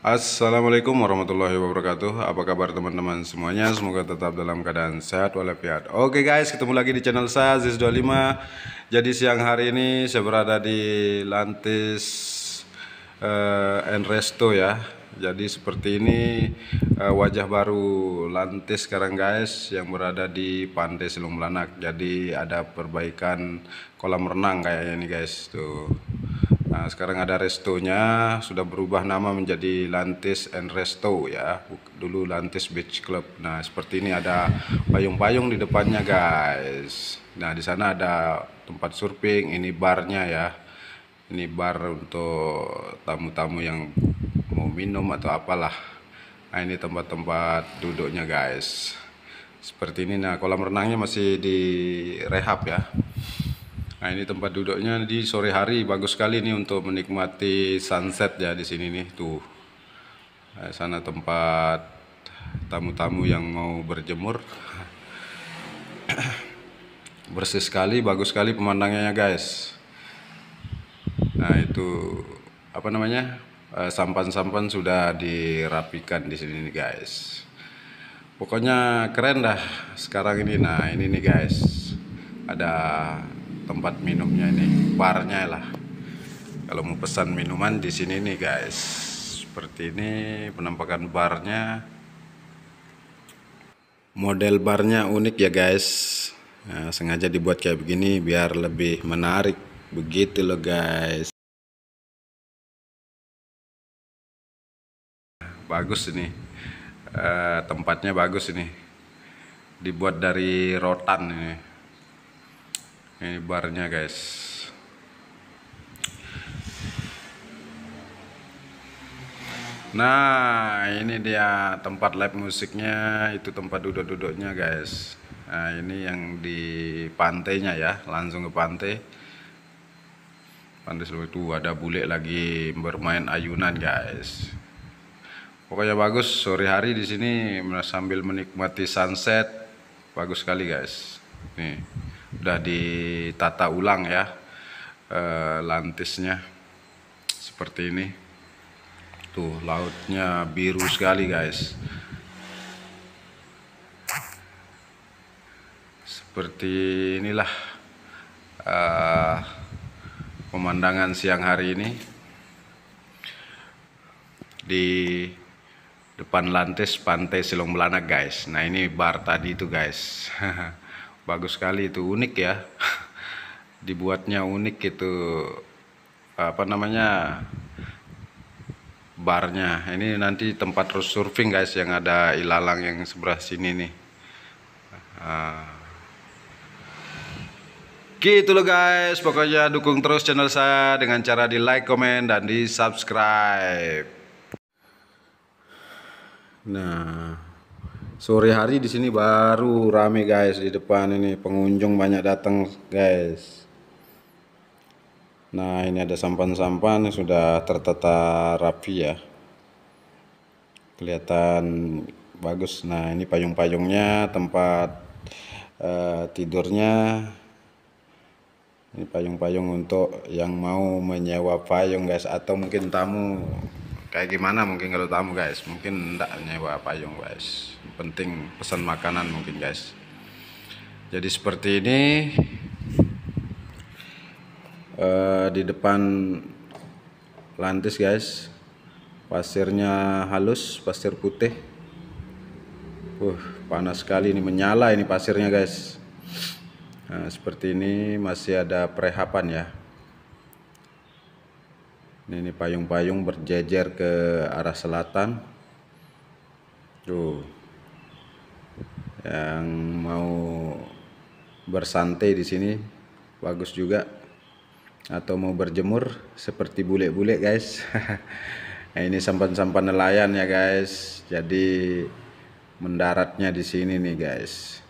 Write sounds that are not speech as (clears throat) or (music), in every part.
Assalamualaikum warahmatullahi wabarakatuh Apa kabar teman-teman semuanya Semoga tetap dalam keadaan sehat walafiat Oke guys ketemu lagi di channel saya Ziz25 Jadi siang hari ini Saya berada di Lantis uh, and Resto ya Jadi seperti ini uh, Wajah baru Lantis sekarang guys Yang berada di Pantai Silung Melanak Jadi ada perbaikan kolam renang kayaknya ini guys Tuh Nah, sekarang ada restonya, sudah berubah nama menjadi Lantis and Resto ya. Dulu Lantis Beach Club. Nah, seperti ini ada payung-payung di depannya, guys. Nah, di sana ada tempat surfing, ini barnya ya. Ini bar untuk tamu-tamu yang mau minum atau apalah. Nah, ini tempat-tempat duduknya, guys. Seperti ini. Nah, kolam renangnya masih direhab ya. Nah ini tempat duduknya di sore hari bagus sekali nih untuk menikmati sunset ya di sini nih tuh nah, sana tempat tamu-tamu yang mau berjemur (clears throat) bersih sekali bagus sekali pemandangannya guys nah itu apa namanya eh, sampan-sampan sudah dirapikan di sini nih guys pokoknya keren dah sekarang ini nah ini nih guys ada tempat minumnya ini barnya lah kalau mau pesan minuman di sini nih guys seperti ini penampakan barnya model barnya unik ya guys nah, sengaja dibuat kayak begini biar lebih menarik begitu loh guys bagus ini eh, tempatnya bagus ini dibuat dari rotan ini ini barnya guys nah ini dia tempat live musiknya itu tempat duduk-duduknya guys nah ini yang di pantainya ya langsung ke pantai pantai seluruh itu ada bule lagi bermain ayunan guys pokoknya bagus sore hari di sini sambil menikmati sunset bagus sekali guys nih udah ditata ulang ya e, lantisnya seperti ini tuh lautnya biru sekali guys seperti inilah e, pemandangan siang hari ini di depan lantis pantai Silong Belanak guys nah ini bar tadi itu guys (laughs) bagus sekali itu unik ya (laughs) dibuatnya unik itu apa namanya barnya ini nanti tempat terus surfing guys yang ada ilalang yang sebelah sini nih uh, gitu loh guys pokoknya dukung terus channel saya dengan cara di like komen dan di subscribe nah sore hari di sini baru rame guys di depan ini pengunjung banyak datang guys nah ini ada sampan-sampan yang sudah tertata rapi ya kelihatan bagus nah ini payung-payungnya tempat uh, tidurnya ini payung-payung untuk yang mau menyewa payung guys atau mungkin tamu kayak gimana mungkin kalau tamu guys mungkin enggak nyewa payung guys penting pesan makanan mungkin guys jadi seperti ini e, di depan lantis guys pasirnya halus pasir putih uh panas sekali ini menyala ini pasirnya guys nah, seperti ini masih ada prehapan ya ini, payung-payung berjejer ke arah selatan tuh yang mau bersantai di sini bagus juga atau mau berjemur seperti bule-bule guys (laughs) nah, ini sampan-sampan nelayan ya guys jadi mendaratnya di sini nih guys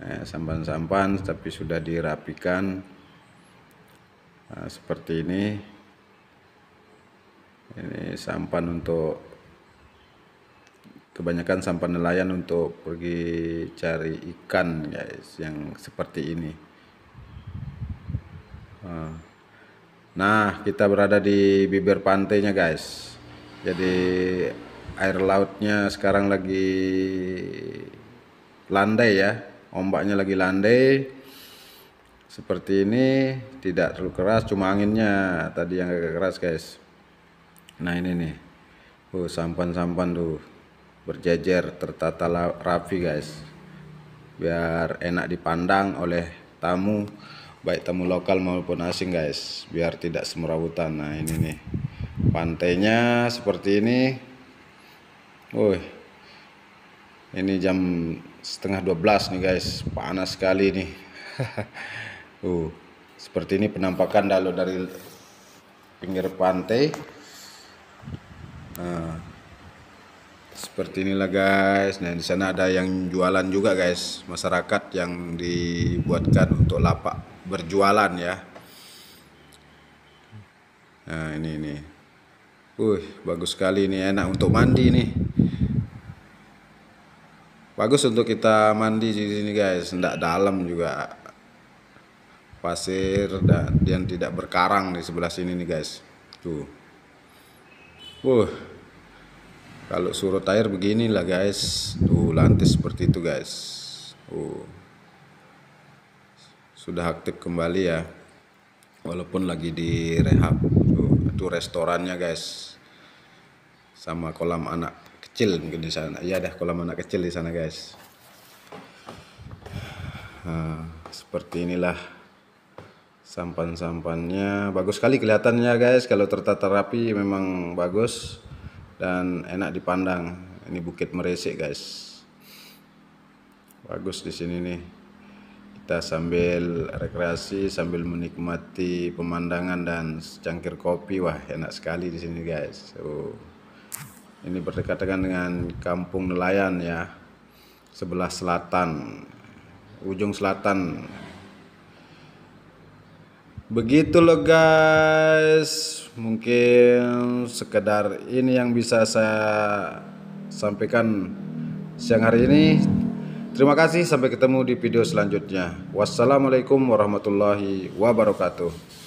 nah, sampan-sampan nah, tapi sudah dirapikan nah, seperti ini ini sampan untuk kebanyakan sampan nelayan untuk pergi cari ikan guys yang seperti ini ah. nah kita berada di bibir pantainya guys jadi air lautnya sekarang lagi landai ya ombaknya lagi landai seperti ini tidak terlalu keras cuma anginnya tadi yang agak keras guys nah ini nih oh sampan-sampan tuh berjejer tertata rapi guys biar enak dipandang oleh tamu baik tamu lokal maupun asing guys biar tidak semerawutan nah ini nih pantainya seperti ini woi ini jam setengah 12 nih guys panas sekali nih (laughs) uh seperti ini penampakan dalo dari pinggir pantai Ah. seperti inilah guys nah di sana ada yang jualan juga guys masyarakat yang dibuatkan untuk lapak berjualan ya nah ini ini, uh bagus sekali ini enak untuk mandi nih. Bagus untuk kita mandi di sini guys, tidak dalam juga pasir dan yang tidak berkarang di sebelah sini nih guys. Tuh. Wuh, kalau surut air begini lah guys. Tuh lantai seperti itu guys. Uh, sudah aktif kembali ya. Walaupun lagi di rehab. Tuh, itu restorannya guys. Sama kolam anak kecil mungkin di sana. Iya dah kolam anak kecil di sana guys. Nah, seperti inilah sampan-sampannya bagus sekali kelihatannya guys kalau tertata rapi memang bagus dan enak dipandang ini bukit meresik guys bagus di sini nih kita sambil rekreasi sambil menikmati pemandangan dan secangkir kopi wah enak sekali di sini guys so, oh. ini berdekatan dengan kampung nelayan ya sebelah selatan ujung selatan begitu loh guys mungkin sekedar ini yang bisa saya sampaikan siang hari ini terima kasih sampai ketemu di video selanjutnya wassalamualaikum warahmatullahi wabarakatuh